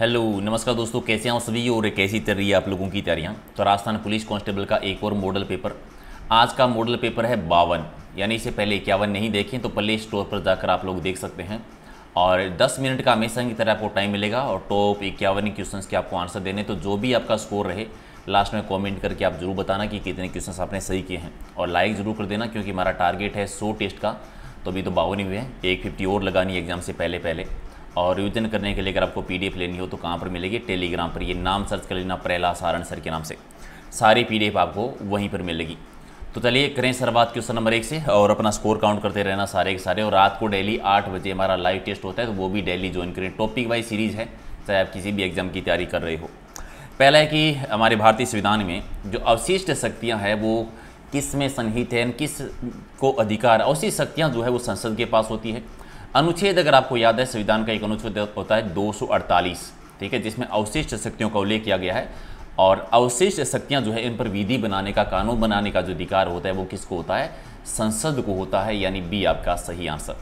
hello नमस्कार दोस्तों कैसे हैं सभी और कैसी तैयारी रही है आप लोगों की तैयारियां तो राजस्थान पुलिस कांस्टेबल का एक और मॉडल पेपर आज का मॉडल पेपर है बावन यानी इसे पहले इक्यावन नहीं देखें तो प्ले स्टोर पर जाकर आप लोग देख सकते हैं और 10 मिनट का हमेशा की तरह आपको टाइम मिलेगा और टॉप इक्यावन क्वेश्चन के आपको आंसर देने तो जो भी आपका स्कोर रहे लास्ट में कॉमेंट करके आप जरूर बताना कि कितने क्वेश्चन आपने सही किए हैं और लाइक ज़रूर कर देना क्योंकि हमारा टारगेट है सौ टेस्ट का तो अभी तो बावन ही हुए हैं एक फिफ्टी और लगानी एग्जाम से पहले पहले और रिविजन करने के लिए अगर आपको पी लेनी हो तो कहाँ पर मिलेगी टेलीग्राम पर ये नाम सर्च कर लेना प्रहला सारण सर के नाम से सारी पी आपको वहीं पर मिलेगी तो चलिए करें सर बात क्वेश्चन नंबर एक से और अपना स्कोर काउंट करते रहना सारे के सारे और रात को डेली आठ बजे हमारा लाइव टेस्ट होता है तो वो भी डेली ज्वाइन करें टॉपिक वाइज सीरीज़ है चाहे आप किसी भी एग्जाम की तैयारी कर रहे हो पहला है कि हमारे भारतीय संविधान में जो अवशिष्ट शक्तियाँ हैं वो किस में संहित है किस को अधिकार अवशिष्ट शक्तियाँ जो है वो संसद के पास होती है अनुच्छेद अगर आपको याद है संविधान का एक अनुच्छेद होता है 248 ठीक है जिसमें अवशिष्ट शक्तियों का उल्लेख किया गया है और अवशिष्ट शक्तियां जो है इन पर विधि बनाने का कानून बनाने का जो अधिकार होता है वो किसको होता है संसद को होता है यानी बी आपका सही आंसर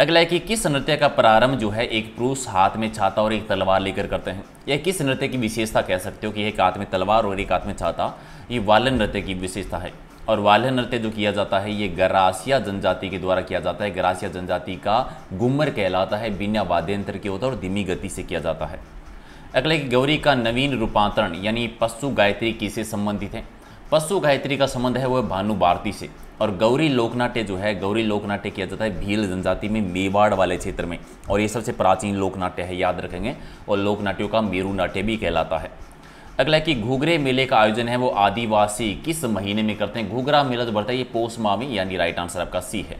अगला है कि किस नृत्य का प्रारंभ जो है एक पुरुष हाथ में छाता और एक तलवार लेकर करते हैं यह किस नृत्य की विशेषता कह सकते हो कि एक हाथ में तलवार और एक हाथ में छाता ये वालन नृत्य की विशेषता है और वाल्य नृत्य जो किया जाता है ये गरासिया जनजाति के द्वारा किया जाता है गरासिया जनजाति का गुमर कहलाता है बिना वाद्यंत्र के होता है और धीमी गति से किया जाता है अगले गौरी का नवीन रूपांतरण यानी पशु गायत्री किसे संबंधित है पशु गायत्री का संबंध है वह भानु भारती से और गौरी लोकनाट्य जो है गौरी लोकनाट्य किया जाता है भील जनजाति में मेवाड़ वाले क्षेत्र में और ये सबसे प्राचीन लोकनाट्य है याद रखेंगे और लोकनाट्यों का मेरू नाट्य भी कहलाता है अगला कि घूघरे मेले का आयोजन है वो आदिवासी किस महीने में करते हैं घूघरा मेला तो बढ़ता है ये पोष यानी राइट आंसर आपका सी है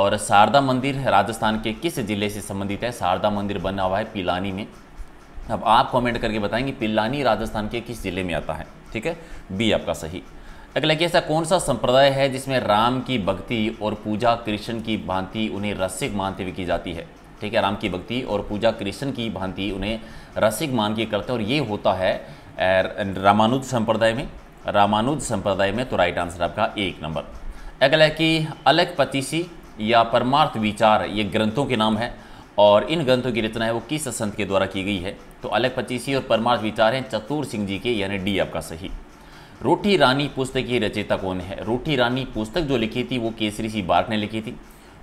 और शारदा मंदिर राजस्थान के किस जिले से संबंधित है शारदा मंदिर बना हुआ है पिलानी में अब आप कमेंट करके बताएंगे पिलानी राजस्थान के किस जिले में आता है ठीक है बी आपका सही अगला कि ऐसा कौन सा संप्रदाय है जिसमें राम की भक्ति और पूजा कृष्ण की भांति उन्हें रसिक मानते हुए की जाती है ठीक है राम की भक्ति और पूजा कृष्ण की भांति उन्हें रसिक मान के करते हैं और ये होता है रामानुज संप्रदाय में रामानुज संप्रदाय में तो राइट आंसर आपका एक नंबर अगला कि अलग पतिशी या परमार्थ विचार ये ग्रंथों के नाम है और इन ग्रंथों की रचना है वो किस संत के द्वारा की गई है तो अलग पचीसी और परमार्थ विचार हैं चतुर सिंह जी के यानी डी आपका सही रोटी रानी पुस्तक की रचयिता कौन है रोटी रानी पुस्तक जो लिखी थी वो केसरी सी बार्क ने लिखी थी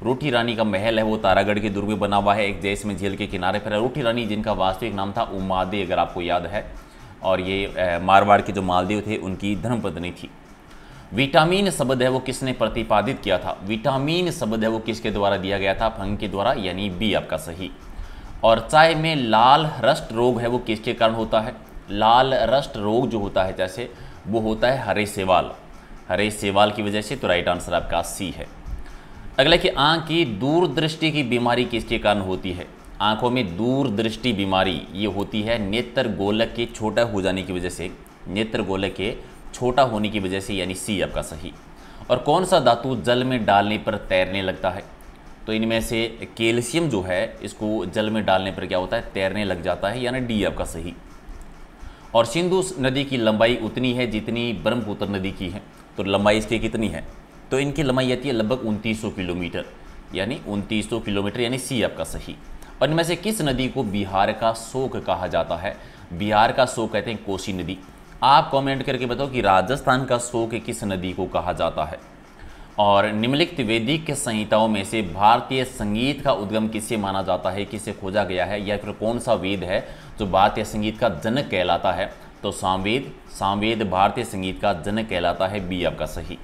रोटी रानी का महल है वो तारागढ़ के दुर्ग में बना हुआ है एक जैसमें झील के किनारे पर है रोटी रानी जिनका वास्तविक नाम था उमादे अगर आपको याद है और ये मारवाड़ के जो मालदेव थे उनकी धर्मपत्नी थी विटामिन शब्द है वो किसने प्रतिपादित किया था विटामिन शब्द है वो किसके द्वारा दिया गया था फंग के द्वारा यानी बी आपका सही और चाय में लाल रस्ट रोग है वो किसके कारण होता है लाल रस्ट रोग जो होता है जैसे वो होता है हरे सेवाल हरे सेवाल की वजह से तो राइट आंसर आपका सी है अगला कि आँख की दूरदृष्टि की बीमारी किसके कारण होती है आंखों में दूरदृष्टि बीमारी ये होती है नेत्र गोलक के छोटा हो जाने की वजह से नेत्र गोलक के छोटा होने की वजह से यानी सी आपका सही और कौन सा धातु जल में डालने पर तैरने लगता है तो इनमें से कैल्शियम जो है इसको जल में डालने पर क्या होता है तैरने लग जाता है यानी डी आपका सही और सिंधु नदी की लंबाई उतनी है जितनी ब्रह्मपुत्र नदी की है तो लंबाई इसकी कितनी है तो इनकी लंबाई आती है लगभग उनतीस किलोमीटर यानी उनतीस किलोमीटर यानी सी आपका सही और इनमें से किस नदी को बिहार का शोक कहा जाता है बिहार का शोक कहते हैं कोसी नदी आप कमेंट करके बताओ कि राजस्थान का शोक किस नदी को कहा जाता है और निम्नलिखित वैदिक संहिताओं में से भारतीय संगीत का उद्गम किससे माना जाता है किससे खोजा गया है या फिर कौन सा वेद है जो भारतीय संगीत का जनक कहलाता है तो सामवेद सामवेद भारतीय संगीत का जनक कहलाता है बी आपका सही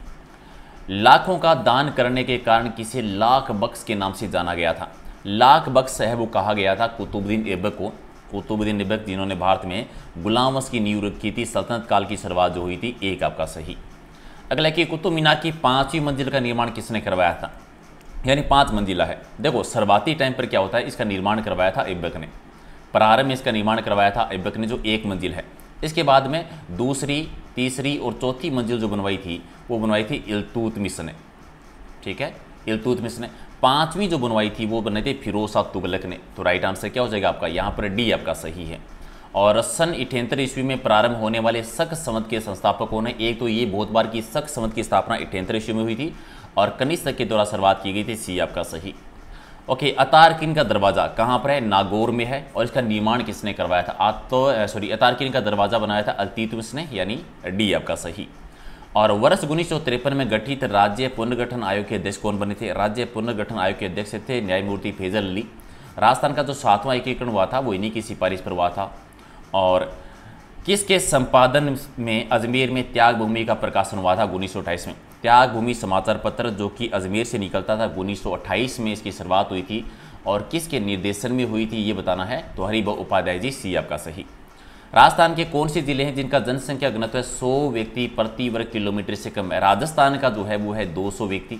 लाखों का दान करने के कारण किसे लाख बक्स के नाम से जाना गया था लाख बख्श है वो कहा गया था कुतुबुद्दीन ऐबक को कुतुबुद्दीन ऐबक जिन्होंने भारत में गुलाम की नींव रखी थी सल्तनत काल की शुरुआत जो हुई थी एक आपका सही अगला कि कुतुब मीनार की पाँचवीं मंजिल का निर्माण किसने करवाया था यानी पाँच मंजिला है देखो शुरुआती टाइम पर क्या होता है इसका निर्माण करवाया था ऐबक ने प्रारंभ में इसका निर्माण करवाया था ऐबक ने जो एक मंजिल है इसके बाद में दूसरी तीसरी और चौथी मंजिल जो बनवाई थी वो बनवाई थी इलतूत मिस ने ठीक है इलतूत मिस ने पांचवी जो बनवाई थी वो बनाई थी फिरोज शाह तुगलक ने तो राइट आंसर क्या हो जाएगा आपका यहाँ पर डी आपका सही है और सन इठहत्तर ईस्वी में प्रारंभ होने वाले सख समत के संस्थापकों ने एक तो ये बहुत बार की सख समत की स्थापना इठहत्तर ईस्वी में हुई थी और कनिष्ठ के द्वारा शुरुआत की गई थी सी आपका सही ओके अतारकिन का दरवाज़ा कहाँ पर है नागौर में है और इसका निर्माण किसने करवाया था आ तो सॉरी अतारकिन का दरवाज़ा बनाया था अल्तीतुस ने यानी डी आपका सही और वर्ष उन्नीस में गठित राज्य पुनर्गठन आयोग के अध्यक्ष कौन बने थे राज्य पुनर्गठन आयोग के अध्यक्ष थे न्यायमूर्ति फैजल अली राजस्थान का जो सातवां एकीकरण हुआ था वो इन्हीं की सिफारिश पर हुआ था और किसके संपादन में अजमेर में त्याग भूमि का प्रकाशन हुआ था उन्नीस में त्याग भूमि समाचार पत्र जो कि अजमेर से निकलता था उन्नीस में इसकी शुरुआत हुई थी और किसके निर्देशन में हुई थी ये बताना है तो हरिभ उपाध्याय जी सी आपका सही राजस्थान के कौन से जिले हैं जिनका जनसंख्या घनत्व है सौ व्यक्ति प्रति वर्ग किलोमीटर से कम है राजस्थान का जो है वो है 200 व्यक्ति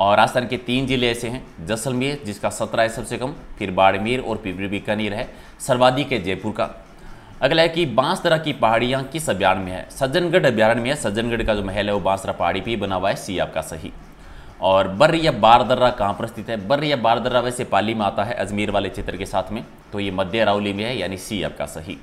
और राजस्थान के तीन जिले ऐसे हैं जैसलमेर जिसका सत्रह है सबसे कम फिर बाड़मेर और फिर बीकानेर है सर्वाधिक है जयपुर का अगला है कि बांसदरा की पहाड़ियाँ किस अभ्यारण में है सज्जनगढ़ अभ्यारण में है सज्जनगढ़ का जो महल है वो बांसदरा पहाड़ी पर बना हुआ है सी आपका सही और बर या बारदर्रा कहाँ पर स्थित है बर या बारदर्रा वैसे पाली में आता है अजमेर वाले क्षेत्र के साथ में तो ये मध्य रावली में है यानी सी आपका सही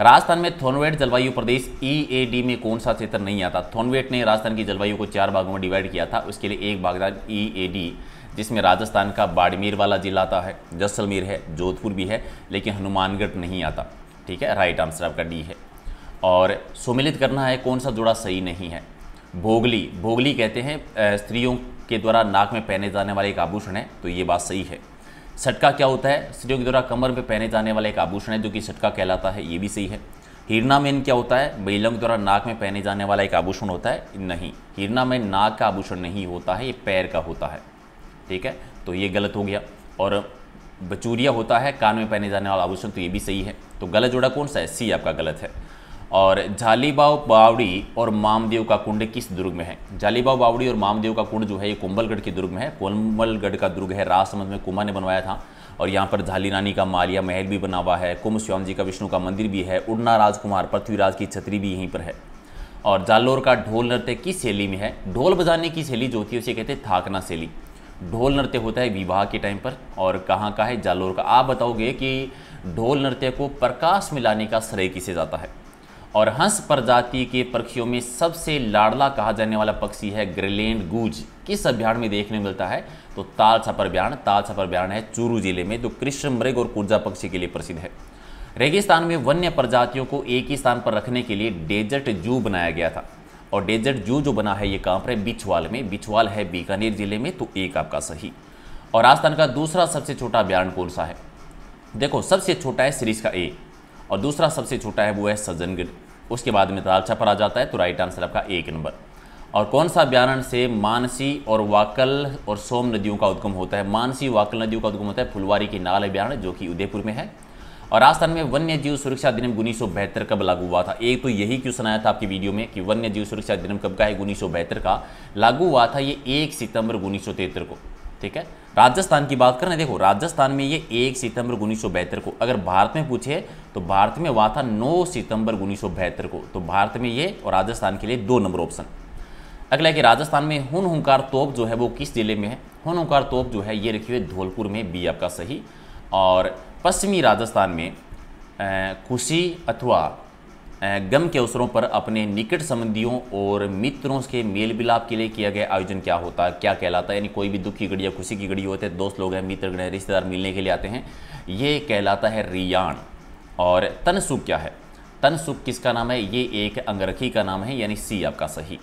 राजस्थान में थोनवेट जलवायु प्रदेश ईएडी e में कौन सा क्षेत्र नहीं आता थोनवेट ने राजस्थान की जलवायु को चार भागों में डिवाइड किया था उसके लिए एक ए ईएडी e जिसमें राजस्थान का बाड़मेर वाला जिला आता है जैसलमेर है जोधपुर भी है लेकिन हनुमानगढ़ नहीं आता ठीक है राइट आंसर आपका डी है और सुमिलित करना है कौन सा जुड़ा सही नहीं है भोगली भोगली कहते हैं स्त्रियों के द्वारा नाक में पहने जाने वाले एक आभूषण है तो ये बात सही है सटका क्या होता है स्त्रियों के द्वारा कमर पे पहने जाने वाला एक आभूषण है जो कि सटका कहलाता है ये भी सही है हिरनामेन क्या होता है महिलाओं के द्वारा नाक में पहने जाने वाला एक आभूषण होता है नहीं हिरनामेन नाक का आभूषण नहीं होता है ये पैर का होता है ठीक है तो ये गलत हो गया और बचूरिया होता है कान में पहने जाने वाला आभूषण तो ये भी सही है तो गलत जोड़ा कौन सा है सी आपका गलत है और जालीबाव बावड़ी और मामदेव का कुंड किस दुर्ग में है जालीबाव बावड़ी और मामदेव का कुंड जो है ये कुंबलगढ़ के दुर्ग में है कोमलगढ़ का दुर्ग है राजसमंद में कुमा ने बनवाया था और यहाँ पर झाली रानी का मालिया महल भी बना हुआ है कुंभ स्वाम जी का विष्णु का मंदिर भी है उड़ना राजकुमार पृथ्वीराज की छतरी भी यहीं पर है और जालोर का ढोल नृत्य किस शैली में है ढोल बजाने की शैली जो होती है उसे कहते हैं थाकना शैली ढोल नृत्य होता है विवाह के टाइम पर और कहाँ का है जालोर का आप बताओगे कि ढोल नृत्य को प्रकाश मिलाने का श्रेय किसे जाता है और हंस प्रजाति के पक्षियों में सबसे लाडला कहा जाने वाला पक्षी है ग्रेलैंड गूज किस अभ्यारण में देखने को मिलता है तो ताल छपर अभ्यारण ताल छपर अभ्यारण है चूरू जिले में जो कृष्ण मृग और कुर्जा पक्षी के लिए प्रसिद्ध है रेगिस्तान में वन्य प्रजातियों को एक ही स्थान पर रखने के लिए डेजर्ट जू बनाया गया था और डेजर्ट जू जो बना है ये कहाँ पर है बिछवाल में बिछवाल है बीकानेर जिले में तो एक आपका सही और राजस्थान का दूसरा सबसे छोटा अभ्यारण कौन सा है देखो सबसे छोटा है सीरीज का ए और दूसरा सबसे छोटा है वो है सज्जनगढ़ उसके बाद में ताल छपर आ जाता है तो राइट आंसर आपका एक नंबर और कौन सा अभ्यारण से मानसी और वाकल और सोम नदियों का उद्गम होता है मानसी वाकल नदियों का उद्गम होता है फुलवारी के नाल अभ्यारण जो कि उदयपुर में है और राजस्थान में वन्य जीव सुरक्षा अधिनियम उन्नीस सौ बहत्तर कब लागू हुआ था एक तो यही क्वेश्चन आया था आपकी वीडियो में कि वन्य जीव सुरक्षा अधिनियम कब का है उन्नीस सौ बहत्तर का लागू हुआ था ये एक सितंबर उन्नीस सौ तिहत्तर को ठीक है राजस्थान की बात करें देखो राजस्थान में ये एक सितंबर उन्नीस को अगर भारत में पूछे तो भारत में हुआ था नौ सितंबर उन्नीस को तो भारत में ये और राजस्थान के लिए दो नंबर ऑप्शन अगला है कि राजस्थान में हुन हुंकार तोप जो है वो किस जिले में है हुन हुंकार तोप जो है ये रखी हुई धौलपुर में बी आपका सही और पश्चिमी राजस्थान में खुशी अथवा गम के अवसरों पर अपने निकट संबंधियों और मित्रों के मेल मिलाप के लिए किया गया आयोजन क्या होता है क्या कहलाता है यानी कोई भी दुख की घड़ी या खुशी की घड़ी होते हैं दोस्त लोग हैं मित्र हैं रिश्तेदार मिलने के लिए आते हैं ये कहलाता है रियाण और तन क्या है तन किसका नाम है ये एक अंगरखी का नाम है यानी सी आपका सही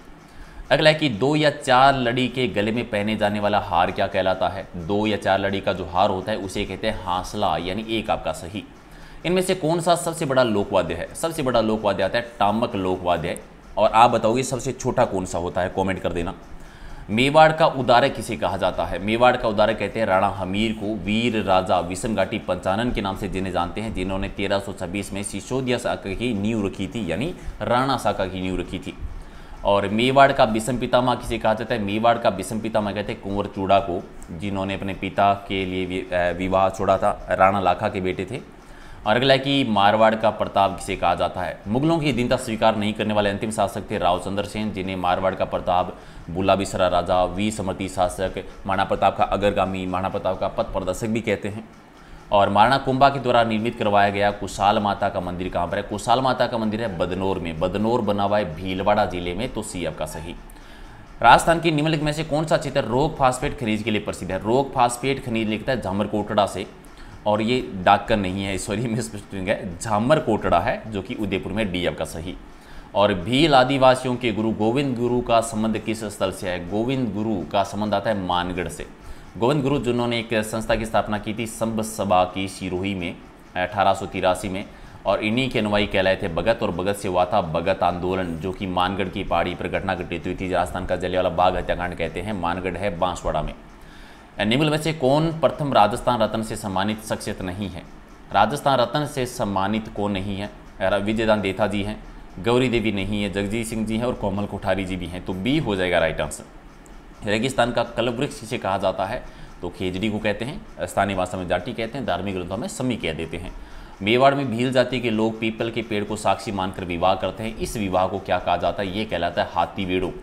अगला है कि दो या चार लड़ी के गले में पहने जाने वाला हार क्या कहलाता है दो या चार लड़ी का जो हार होता है उसे कहते हैं हासला यानी एक आपका सही इनमें से कौन सा सबसे बड़ा लोकवाद्य है सबसे बड़ा लोकवाद्य आता है टामक लोकवाद्य और आप बताओगे सबसे छोटा कौन सा होता है कॉमेंट कर देना मेवाड़ का उदारक किसे कहा जाता है मेवाड़ का उदारक कहते हैं राणा हमीर को वीर राजा विषम घाटी पंचानन के नाम से जिन्हें जानते हैं जिन्होंने 1326 में सिसोदिया शाखा की नींव रखी थी यानी राणा शाखा की नींव रखी थी और मेवाड़ का विषम पितामा किसे कहा जाता है मेवाड़ का विषम पितामा कहते हैं कुंवर चूड़ा को जिन्होंने अपने पिता के लिए विवाह छोड़ा था राणा लाखा के बेटे थे और अगला है कि मारवाड़ का प्रताप किसे कहा जाता है मुगलों की दीनता स्वीकार नहीं करने वाले अंतिम शासक थे राव चंद्र सेन जिन्हें मारवाड़ का प्रताप बुलाबिसरा राजा वी समर्थि शासक महाराणा प्रताप का अग्रगामी महाना प्रताप का पथ प्रदर्शक भी कहते हैं और महाराणा कुंभा के द्वारा निर्मित करवाया गया कुशाल माता का मंदिर कहाँ पर है कुशाल माता का मंदिर है बदनौर में बदनौर बना हुआ है भीलवाड़ा जिले में तो सी का सही राजस्थान के निम्नलिखित में से कौन सा क्षेत्र रोग फास्फेट खनिज के लिए प्रसिद्ध है रोग फास्फेट खनिज लिखता है झमरकोटड़ा से और ये डाककर नहीं है सॉरी स्पष्ट है झामर कोटड़ा है जो कि उदयपुर में डी का सही और भील आदिवासियों के गुरु गोविंद गुरु का संबंध किस स्थल से है गोविंद गुरु का संबंध आता है मानगढ़ से गोविंद गुरु जिन्होंने एक संस्था की स्थापना की थी संभ सभा की सिरोही में अठारह में और इन्हीं के अनुवाई कहलाए थे भगत और भगत से हुआ था भगत आंदोलन जो कि मानगढ़ की पहाड़ी पर घटना घटित हुई थी राजस्थान का जलियावाला बाग हत्याकांड कहते हैं मानगढ़ है बांसवाड़ा में निम्न में से कौन प्रथम राजस्थान रत्न से सम्मानित शख्सियत नहीं है राजस्थान रत्न से सम्मानित कौन नहीं है विजयदान देथा जी हैं गौरी देवी नहीं है जगजीत सिंह जी हैं और कोमल कोठारी जी भी हैं तो बी हो जाएगा राइट आंसर रेगिस्तान का कलवृक्ष जिसे कहा जाता है तो खेजड़ी को कहते हैं स्थानीय भाषा में जाटी कहते हैं धार्मिक ग्रंथों में समी कह देते हैं मेवाड़ में भील जाति के लोग पीपल के पेड़ को साक्षी मानकर विवाह करते हैं इस विवाह को क्या कहा जाता है ये कहलाता है हाथी वेड़ो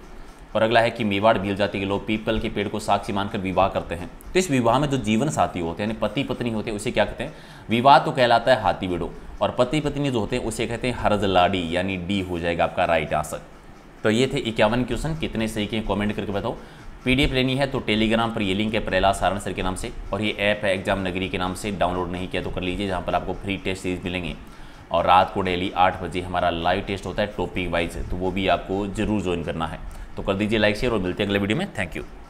और अगला है कि मेवाड़ भील जाति के लोग पीपल के पेड़ को साक्षी मानकर विवाह करते हैं तो इस विवाह में जो जीवन साथी होते हैं यानी पति पत्नी होते हैं उसे क्या कहते हैं विवाह तो कहलाता है हाथी बेड़ो और पति पत्नी जो होते हैं उसे कहते हैं लाडी यानी डी हो जाएगा आपका राइट आंसर तो ये थे इक्यावन क्वेश्चन कितने सही के कॉमेंट करके बताओ पीडीएफ लेनी है तो टेलीग्राम पर ये लिंक है प्रहलाद सारण सर के नाम से और ये ऐप है एग्जाम नगरी के नाम से डाउनलोड नहीं किया तो कर लीजिए जहाँ पर आपको फ्री टेस्ट सीरीज मिलेंगे और रात को डेली आठ बजे हमारा लाइव टेस्ट होता है टॉपिक वाइज तो वो भी आपको ज़रूर ज्वाइन करना है तो कर दीजिए लाइक शेयर और मिलते हैं अगले वीडियो में थैंक यू